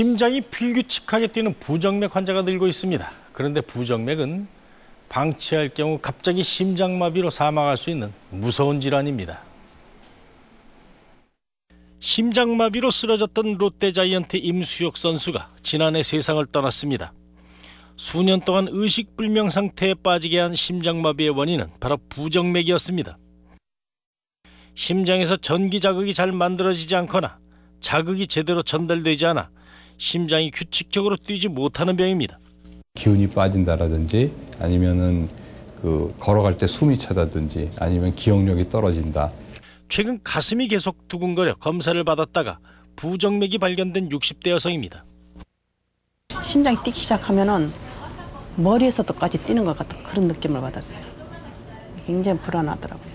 심장이 불규칙하게 뛰는 부정맥 환자가 늘고 있습니다. 그런데 부정맥은 방치할 경우 갑자기 심장마비로 사망할 수 있는 무서운 질환입니다. 심장마비로 쓰러졌던 롯데자이언트 임수혁 선수가 지난해 세상을 떠났습니다. 수년 동안 의식불명 상태에 빠지게 한 심장마비의 원인은 바로 부정맥이었습니다. 심장에서 전기 자극이 잘 만들어지지 않거나 자극이 제대로 전달되지 않아 심장이 규칙적으로 뛰지 못하는 병입니다. 기운이 빠진다라든지 아니면은 그 걸어갈 때 숨이 차다든지 아니면 기억력이 떨어진다. 최근 가슴이 계속 두근거려 검사를 받았다가 부정맥이 발견된 60대 여성입니다. 심장이 뛰기 시작하면은 머리에서도까지 뛰는 것 같은 그런 느낌을 받았어요. 굉장히 불안하더라고요.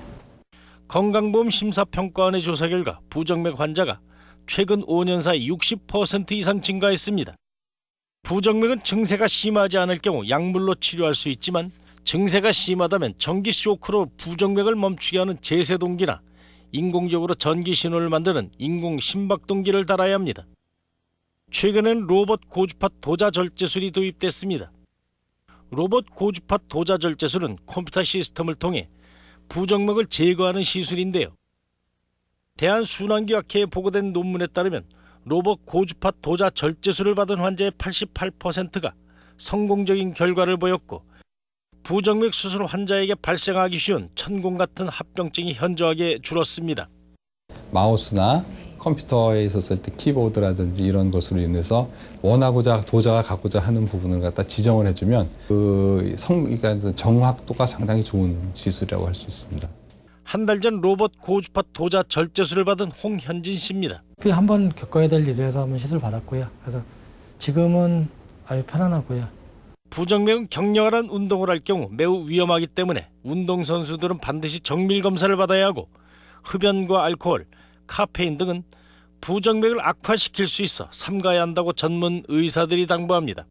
건강보험 심사평가원의 조사 결과 부정맥 환자가 최근 5년 사이 60% 이상 증가했습니다. 부정맥은 증세가 심하지 않을 경우 약물로 치료할 수 있지만 증세가 심하다면 전기 쇼크로 부정맥을 멈추게 하는 제세동기나 인공적으로 전기 신호를 만드는 인공 심박동기를 달아야 합니다. 최근엔 로봇 고주파 도자 절제술이 도입됐습니다. 로봇 고주파 도자 절제술은 컴퓨터 시스템을 통해 부정맥을 제거하는 시술인데요. 대한순환기학회에 보고된 논문에 따르면 로봇 고주파 도자 절제술을 받은 환자의 88%가 성공적인 결과를 보였고 부정맥 수술 환자에게 발생하기 쉬운 천공 같은 합병증이 현저하게 줄었습니다. 마우스나 컴퓨터에 있었을 때 키보드라든지 이런 것으로 인해서 원하고자 도자가 갖고자 하는 부분을 갖다 지정을 해주면 그 성, 그러니까 정확도가 상당히 좋은 시술이라고 할 수 있습니다. 한달전 로봇 고주파 도자 절제술을 받은 홍현진 씨입니다. 그 한번 겪어야 될 일이라서 한번 시술 받았고요. 그래서 지금은 아유 편안하고요. 부정맥은 격렬한 운동을 할 경우 매우 위험하기 때문에 운동선수들은 반드시 정밀 검사를 받아야 하고 흡연과 알코올, 카페인 등은 부정맥을 악화시킬 수 있어 삼가야 한다고 전문 의사들이 당부합니다.